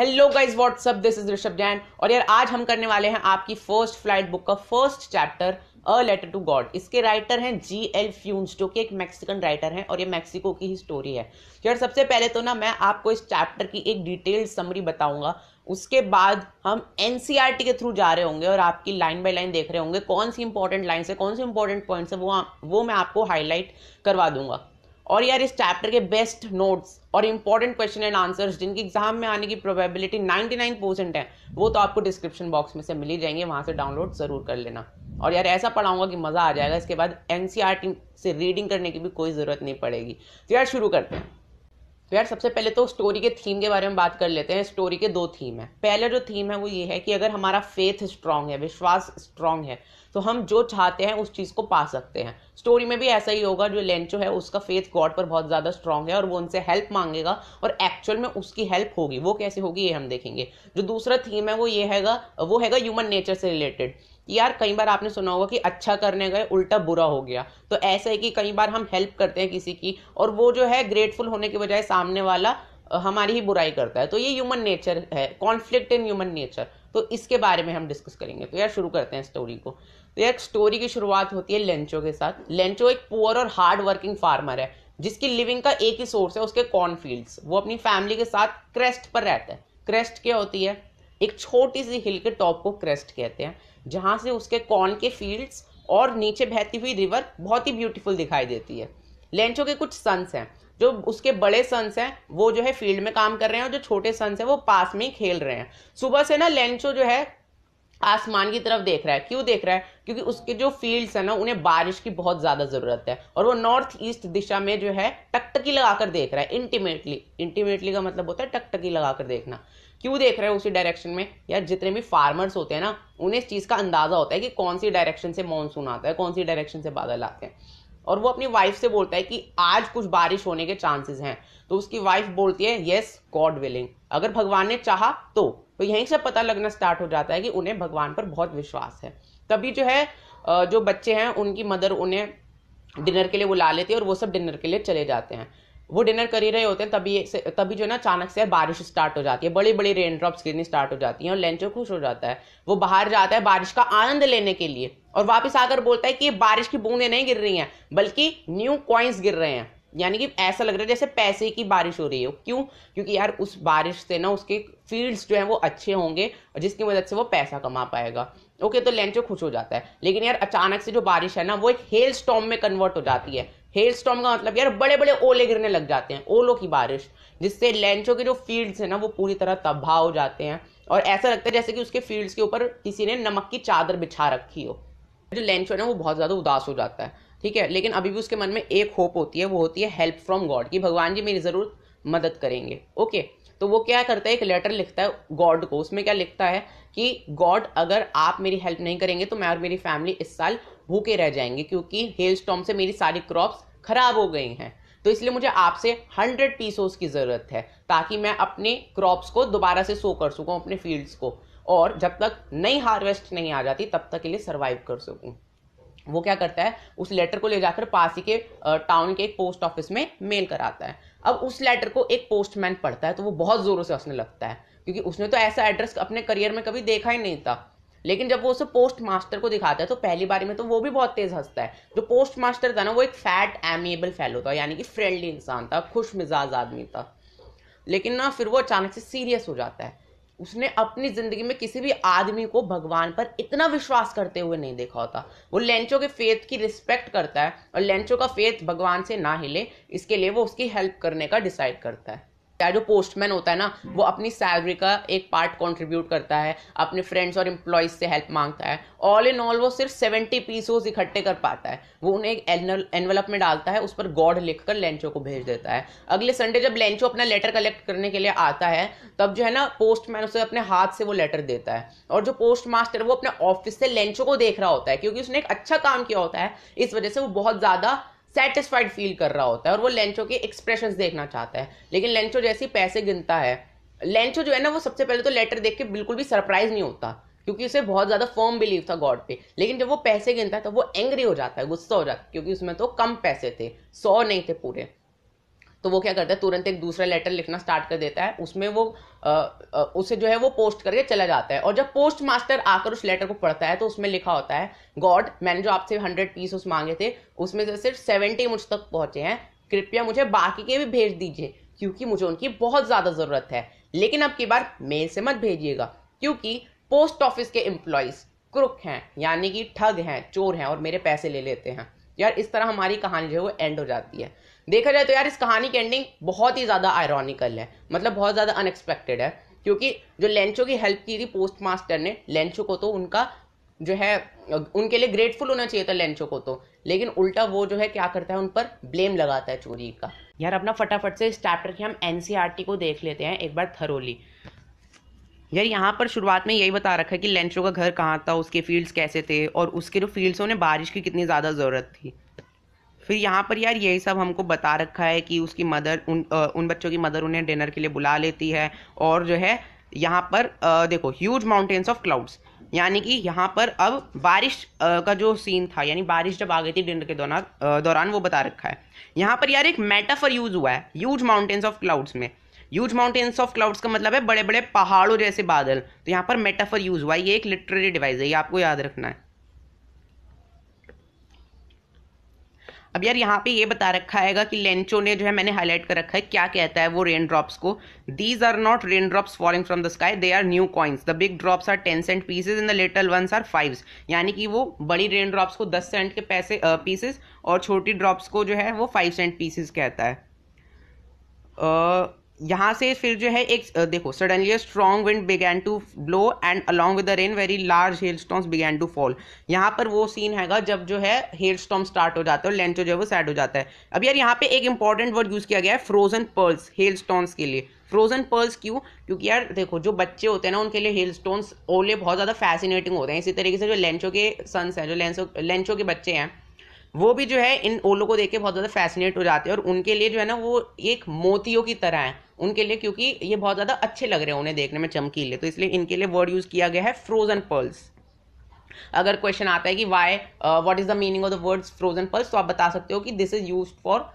hello guys what's up this is Rishabh Jain और यार आज हम करने वाले हैं आपकी फर्स्ट फ्लाइट बुक का first chapter a letter to God इसके राइटर हैं जी एल फ्यून्स जो कि एक मैक्सिकन राइटर हैं और ये मैक्सिको की ही स्टोरी है तो यार सबसे पहले तो ना मैं आपको इस चैप्टर की एक डिटेल्ड समरी बताऊंगा उसके बाद हम एन e के थ्रू जा रहे होंगे और आपकी लाइन बाय लाइन देख रहे होंगे कौन सी इंपॉर्टेंट लाइन है कौन से इंपॉर्टेंट पॉइंट्स है वो वो मैं आपको हाईलाइट करवा दूंगा और यार इस चैप्टर के बेस्ट नोट्स और इंपॉर्टेंट क्वेश्चन एंड आंसर्स जिनकी एग्जाम में आने की प्रोबेबिलिटी 99 परसेंट है वो तो आपको डिस्क्रिप्शन बॉक्स में से मिल ही जाएंगे वहाँ से डाउनलोड ज़रूर कर लेना और यार ऐसा पढ़ाऊंगा कि मज़ा आ जाएगा इसके बाद एन e से रीडिंग करने की भी कोई ज़रूरत नहीं पड़ेगी तो यार शुरू करते हैं तो यार सबसे पहले तो स्टोरी के थीम के बारे में बात कर लेते हैं स्टोरी के दो थीम है पहला जो थीम है वो ये है कि अगर हमारा फेथ स्ट्रांग है विश्वास स्ट्रांग है तो हम जो चाहते हैं उस चीज़ को पा सकते हैं स्टोरी में भी ऐसा ही होगा जो लेंचो है उसका फेथ गॉड पर बहुत ज़्यादा स्ट्रांग है और वो उनसे हेल्प मांगेगा और एक्चुअल में उसकी हेल्प होगी वो कैसे होगी ये हम देखेंगे जो दूसरा थीम है वो ये हैगा वो हैगा ह्यूमन नेचर से रिलेटेड कि यार कई बार आपने सुना होगा कि अच्छा करने गए उल्टा बुरा हो गया तो ऐसा है कि कई बार हम हेल्प करते हैं किसी की और वो जो है ग्रेटफुल होने के बजाय सामने वाला हमारी ही बुराई करता है तो ये ह्यूमन नेचर है कॉन्फ्लिक्ट इन ह्यूमन नेचर तो इसके बारे में हम डिस्कस करेंगे तो यार शुरू करते हैं स्टोरी को तो यार स्टोरी की शुरुआत होती है लेंचो के साथ लेंचो एक पुअर और हार्ड वर्किंग फार्मर है जिसकी लिविंग का एक ही सोर्स है उसके कॉर्नफील्ड्स वो अपनी फैमिली के साथ क्रेस्ट पर रहता है क्रेस्ट क्या होती है एक छोटी सी हिल के टॉप को क्रेस्ट कहते हैं जहाँ से उसके कॉर्न के फील्ड्स और नीचे बहती हुई रिवर बहुत ही ब्यूटीफुल दिखाई देती है लेंचो के कुछ सन्स हैं जो उसके बड़े सन्स हैं वो जो है फील्ड में काम कर रहे हैं और जो छोटे सन्स हैं वो पास में ही खेल रहे हैं सुबह से ना लेंचो जो है आसमान की तरफ देख रहा है क्यों देख रहा है क्योंकि उसके जो फील्ड्स हैं ना उन्हें बारिश की बहुत ज़्यादा ज़रूरत है और वो नॉर्थ ईस्ट दिशा में जो है टकटकी लगाकर देख रहा है इंटीमेटली इंटीमेटली का मतलब होता है टकटकी लगाकर देखना क्यों देख रहे हो उसी डायरेक्शन में या जितने भी फार्मर्स होते हैं ना उन्हें इस चीज़ का अंदाज़ा होता है कि कौन सी डायरेक्शन से मानसून आता है कौन सी डायरेक्शन से बादल आते हैं और वो अपनी वाइफ से बोलता है कि आज कुछ बारिश होने के चांसेस हैं तो उसकी वाइफ बोलती है येस गॉड विलिंग अगर भगवान ने चाहा तो तो यहीं से पता लगना स्टार्ट हो जाता है कि उन्हें भगवान पर बहुत विश्वास है तभी जो है जो बच्चे हैं उनकी मदर उन्हें डिनर के लिए बुला लेती है और वो सब डिनर के लिए चले जाते हैं वो डिनर कर ही रहे होते हैं तभी तभी जो है ना अचानक से बारिश स्टार्ट हो जाती है बड़ी बड़ी रेन ड्रॉप्स गिरनी स्टार्ट हो जाती है और लेंचो खुश हो जाता है वो बाहर जाता है बारिश का आनंद लेने के लिए और वापस आकर बोलता है कि बारिश की बूंदें नहीं गिर रही हैं बल्कि न्यू कॉइंस गिर रहे हैं यानी कि ऐसा लग रहा है जैसे पैसे की बारिश हो रही हो क्यों क्योंकि यार उस बारिश से ना उसके फील्ड्स जो हैं वो अच्छे होंगे जिसकी मदद से वो पैसा कमा पाएगा ओके तो लेंचो खुश हो जाता है लेकिन यार अचानक से जो बारिश है ना वो एक हेल स्टॉम में कन्वर्ट हो जाती है हेल स्टॉम का मतलब यार बड़े बड़े ओले गिरने लग जाते हैं ओलों की बारिश जिससे लेंचो के जो फील्ड्स हैं ना वो पूरी तरह तबाह हो जाते हैं और ऐसा लगता है जैसे कि उसके फील्ड्स के ऊपर किसी ने नमक की चादर बिछा रखी हो जो लेंचो है ना वो बहुत ज़्यादा उदास हो जाता है ठीक है लेकिन अभी भी उसके मन में एक होप होती है वो होती है हेल्प फ्रॉम गॉड कि भगवान जी मेरी ज़रूर मदद करेंगे ओके तो वो क्या करता है एक लेटर लिखता है गॉड को उसमें क्या लिखता है कि गॉड अगर आप मेरी हेल्प नहीं करेंगे तो मैं और मेरी फैमिली इस साल भूखे रह जाएंगे क्योंकि हेल स्टॉम से मेरी सारी क्रॉप्स खराब हो गई हैं तो इसलिए मुझे आपसे हंड्रेड पीसोस की ज़रूरत है ताकि मैं अपने क्रॉप्स को दोबारा से सो कर सकूँ अपने फील्ड्स को और जब तक नई हार्वेस्ट नहीं आ जाती तब तक के लिए सर्वाइव कर सकूँ वो क्या करता है उस लेटर को ले जाकर पास ही के टाउन के एक पोस्ट ऑफिस में मेल कराता है अब उस लेटर को एक पोस्टमैन पढ़ता है तो वो बहुत ज़ोरों से हंसने लगता है क्योंकि उसने तो ऐसा एड्रेस अपने करियर में कभी देखा ही नहीं था लेकिन जब वो उसे पोस्ट मास्टर को दिखाता है तो पहली बारी में तो वो भी बहुत तेज हंसता है जो पोस्ट मास्टर था ना वो एक फैट एमिएबल फैलो था यानी कि फ्रेंडली इंसान था खुश मिजाज आदमी था लेकिन ना फिर वो अचानक से सीरियस हो जाता है उसने अपनी ज़िंदगी में किसी भी आदमी को भगवान पर इतना विश्वास करते हुए नहीं देखा होता वो लेंचो के फेथ की रिस्पेक्ट करता है और लेंचो का फेथ भगवान से ना हिले इसके लिए वो उसकी हेल्प करने का डिसाइड करता है या जो पोस्टमैन होता है ना वो अपनी सैलरी का एक पार्ट कंट्रीब्यूट करता है अपने फ्रेंड्स और एम्प्लॉयज से हेल्प मांगता है ऑल इन ऑल वो सिर्फ सेवेंटी पीसोज इकट्ठे कर पाता है वो उन्हें एक एनवलप में डालता है उस पर गॉड लिख कर लेंचो को भेज देता है अगले संडे जब लेंचो अपना लेटर कलेक्ट करने के लिए आता है तब जो है ना पोस्टमैन उसे अपने हाथ से वो लेटर देता है और जो पोस्ट मास्टर वो अपने ऑफिस से लेंचो को देख रहा होता है क्योंकि उसने एक अच्छा काम किया होता है इस वजह से वो बहुत ज़्यादा सेटिस्फाइड फील कर रहा होता है और वो लेंचो के एक्सप्रेशन देखना चाहता है लेकिन लेंचो जैसे ही पैसे गिनता है लेंचो जो है ना वो सबसे पहले तो लेटर देख के बिल्कुल भी सरप्राइज नहीं होता क्योंकि उसे बहुत ज्यादा फर्म बिलीव था गॉड पे लेकिन जब वो पैसे गिनता है तो वो एंग्री हो जाता है गुस्सा हो जाता है क्योंकि उसमें तो कम पैसे थे सौ नहीं थे पूरे तो वो क्या करता है तुरंत एक दूसरा लेटर लिखना स्टार्ट कर देता है उसमें वो आ, आ, उसे जो है वो पोस्ट करके चला जाता है और जब पोस्ट मास्टर आकर उस लेटर को पढ़ता है तो उसमें लिखा होता है गॉड मैंने जो आपसे हंड्रेड पीस उस मांगे थे उसमें से सिर्फ सेवेंटी मुझ तक पहुंचे हैं कृपया मुझे बाकी के भी भेज दीजिए क्योंकि मुझे उनकी बहुत ज़्यादा ज़रूरत है लेकिन अब की बार मेल से मत भेजिएगा क्योंकि पोस्ट ऑफिस के एम्प्लॉयज़ क्रुक हैं यानी कि ठग हैं चोर हैं और मेरे पैसे ले लेते हैं यार इस तरह हमारी कहानी जो है वो एंड हो जाती है देखा जाए तो यार इस कहानी की एंडिंग बहुत ही ज़्यादा आयरॉनिकल है मतलब बहुत ज़्यादा अनएक्सपेक्टेड है क्योंकि जो लेंचो की हेल्प की थी पोस्ट मास्टर ने लेंचो को तो उनका जो है उनके लिए ग्रेटफुल होना चाहिए था लेंचो को तो लेकिन उल्टा वो जो है क्या करता है उन पर ब्लेम लगाता है चोरी का यार अपना फटाफट से इस चैप्टर की हम एन e को देख लेते हैं एक बार थरोली यार यहाँ पर शुरुआत में यही बता रखा है कि लेंचो का घर कहाँ था उसके फील्ड्स कैसे थे और उसके जो फील्ड्स उन्हें बारिश की कितनी ज़्यादा ज़रूरत थी फिर यहाँ पर यार यही सब हमको बता रखा है कि उसकी मदर उन आ, उन बच्चों की मदर उन्हें डिनर के लिए बुला लेती है और जो है यहाँ पर आ, देखो ह्यूज माउंटेन्स ऑफ क्लाउड्स यानी कि यहाँ पर अब बारिश आ, का जो सीन था यानी बारिश जब आ गई थी डिनर के दौरान दौरान वो बता रखा है यहाँ पर यार एक मेटाफर यूज हुआ है ह्यूज माउंटेन्स ऑफ क्लाउड्स में ह्यूज माउंटेन्स ऑफ क्लाउड्स का मतलब है बड़े बड़े पहाड़ों जैसे बादल तो यहाँ पर मेटाफर यूज हुआ है ये एक लिटरेरी डिवाइस है ये आपको याद रखना है अब यार यहाँ पे ये बता रखा है कि लेंचो ने जो है मैंने हाईलाइट कर रखा है क्या कहता है वो रेन ड्रॉप्स को these are not rain drops falling from the sky they are new coins the big drops are ten cent pieces in the little ones are fives यानी कि वो बड़ी रेन ड्रॉप्स को दस सेंट के पैसे pieces और छोटी ड्रॉप्स को जो है वो फाइव सेंट पीसेज कहता है uh, यहाँ से फिर जो है एक देखो suddenly strong wind began to blow and along with the rain very large hail stone began to fall यहाँ पर वो सीन हैगा जब जो है हेल स्टॉम स्टार्ट हो जाता है और लेंचो जो है वो सैड हो जाता है अब यार यहाँ पे एक इंपॉर्टेंट वर्ड यूज़ किया गया है फ्रोजन पर्ल्स हेल स्टॉन्स के लिए फ्रोजन पर्ल्स क्यों क्योंकि यार देखो जो बच्चे होते हैं ना उनके लिए हेल स्टोन्स ओले बहुत ज़्यादा फैसिनेटिंग होते हैं इसी तरीके से जो लेंचो के सन्स हैं जो लेंसो लेंचो के बच्चे हैं वो भी जो है इन ओलों को देख के बहुत ज़्यादा फैसिनेट हो जाते हैं और उनके लिए जो है ना वो एक मोतियों की तरह है उनके लिए क्योंकि ये बहुत ज़्यादा अच्छे लग रहे हैं उन्हें देखने में चमकीले तो इसलिए इनके लिए वर्ड यूज़ किया गया है फ्रोजन पर्ल्स अगर क्वेश्चन आता है कि why what is the meaning of the word frozen pearls तो आप बता सकते हो कि this is use for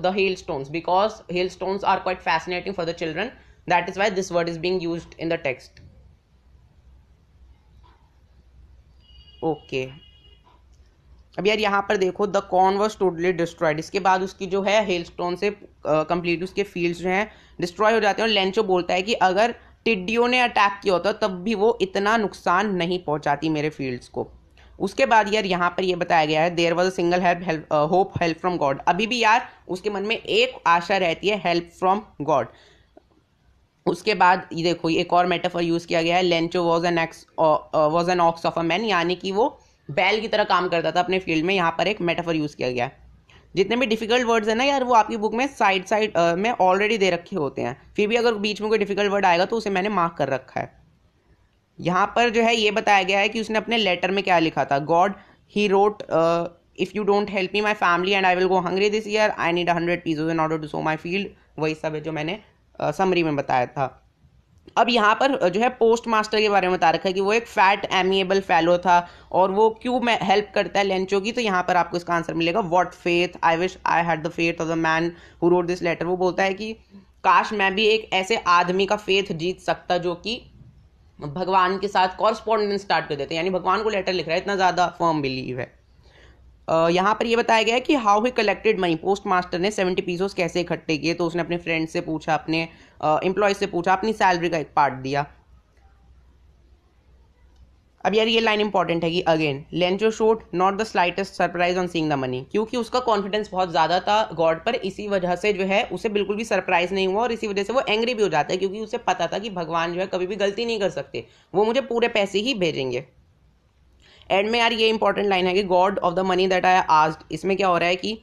the hail stones because hail stones are quite fascinating for the children that is why this word is being use in the text okay अब यार यहाँ पर देखो the corn was totally destroyed इसके बाद उसकी जो है हेल स्टोन से कंप्लीट उसके फील्ड्स जो हैं डिस्ट्रॉय हो जाते हैं और लेंचो बोलता है कि अगर टिड्डियों ने अटैक किया होता तब भी वो इतना नुकसान नहीं पहुँचाती मेरे फील्ड्स को उसके बाद यार यहाँ पर ये यह बताया गया है there was a single help help hope help from God अभी भी यार उसके मन में एक आशा रहती है हेल्प फ्रॉम गॉड उसके बाद ये देखो एक और मेटाफर यूज़ किया गया है Lencho was an ax was an ox of a man यानी कि वो बैल की तरह काम करता था अपने फील्ड में यहाँ पर एक मेटाफर यूज़ किया गया जितने भी डिफिकल्ट वर्ड्स हैं ना यार वो आपकी बुक में साइड साइड में ऑलरेडी दे रखे होते हैं फिर भी अगर बीच में कोई डिफिकल्ट वर्ड आएगा तो उसे मैंने मार्क कर रखा है यहाँ पर जो है ये बताया गया है कि उसने अपने लेटर में क्या लिखा था God he wrote if you don't help me my family and I will go hungry this year I need hundred pieces in order to sow my field वही सब है जो मैंने समरी uh, में बताया था अब यहाँ पर जो है पोस्ट मास्टर के बारे में बता रखा है कि वो एक फैट एमिएबल फेलो था और वो क्यों मैं हेल्प करता है लेंचो की तो यहाँ पर आपको इसका आंसर मिलेगा what faith I wish I had the faith of the man who wrote this letter वो बोलता है कि काश मैं भी एक ऐसे आदमी का फेथ जीत सकता जो कि भगवान के साथ कॉरस्पॉन्डेंस स्टार्ट कर देते हैं यानी भगवान को लेटर लिख रहा है इतना ज़्यादा फर्म बिलीव है यहाँ पर ये बताया गया है कि how he collected money post master ने सेवेंटी पीसोस कैसे इकट्ठे किए तो उसने अपने फ्रेंड से पूछा अपने एम्प्लॉय से पूछा अपनी सैलरी का एक पार्ट दिया अब यार ये लाइन इंपॉर्टेंट है कि again Lencho showed not the slightest surprise on seeing the money क्योंकि उसका कॉन्फिडेंस बहुत ज़्यादा था गॉड पर इसी वजह से जो है उसे बिल्कुल भी सरप्राइज नहीं हुआ और इसी वजह से वो एंग्री भी हो जाता है क्योंकि उसे पता था कि भगवान जो है कभी भी गलती नहीं कर सकते वो मुझे पूरे पैसे ही भेजेंगे एंड में यार ये इंपॉर्टेंट लाइन है कि God of the money that I asked इसमें क्या हो रहा है कि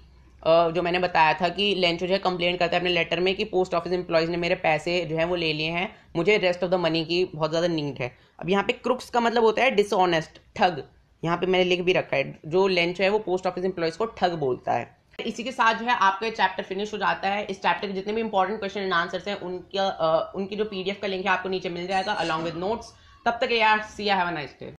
जो मैंने बताया था कि लेंच जो है कंप्लेंट करता है अपने लेटर में कि पोस्ट ऑफिस एम्प्लॉयज़ ने मेरे पैसे जो है वो ले लिए हैं मुझे रेस्ट ऑफ द मनी की बहुत ज़्यादा नीड है अब यहाँ पे क्रुक्स का मतलब होता है डिसऑनेस्ट ठग यहाँ पे मैंने लिख भी रखा है जो लेंच है वो पोस्ट ऑफिस एम्प्लॉयज़ को ठग बोलता है इसी के साथ जो है आपका चैप्टर फिनिश हो जाता है इस चैप्टर के जितने भी इंपॉर्टेंट क्वेश्चन एंड आंसर्स हैं उनका उनकी जो पीडीएफ का लिंक है आपको नीचे मिल जाएगा अलॉन्ग विद नोट्स तब तक यार see have a nice day